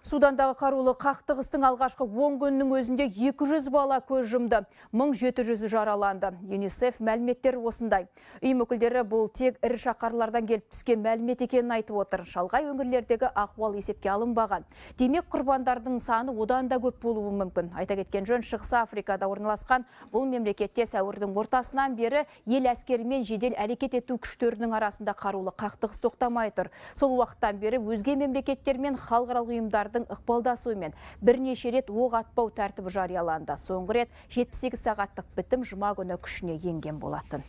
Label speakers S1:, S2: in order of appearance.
S1: Судандағы қарулы қақтығыстың алғашқы 10 күннің өзінде 200 бала көз жұмды, 1700 жараланды. ЮНИСЕФ мәліметтер осындай. Үй өкілдері бұл тек ірі шақарлардан келіп түскен мәлімет екенін айтып отыр. Шалғай өңірлердегі ахуал есепке алынбаған. Демек құрбандардың саны одан да көп болуы мүмкін. Айта кеткен жөн Шығыс Африкада орналасқан бұл мемлекетте сәуірдің ортасынан бері ел әскері мен жедел әрекет ету күштерінің арасында қарулы қақтығыс тоқтамай тұр. Сол уақыттан бері өзге мемлекеттер мен халықаралық ұйымдар ықпалдасуы мен бірнеше рет оқ атпау тәртібі жарияланды соңғы рет 78 сағаттық бітім жұма күні күшіне енген болатын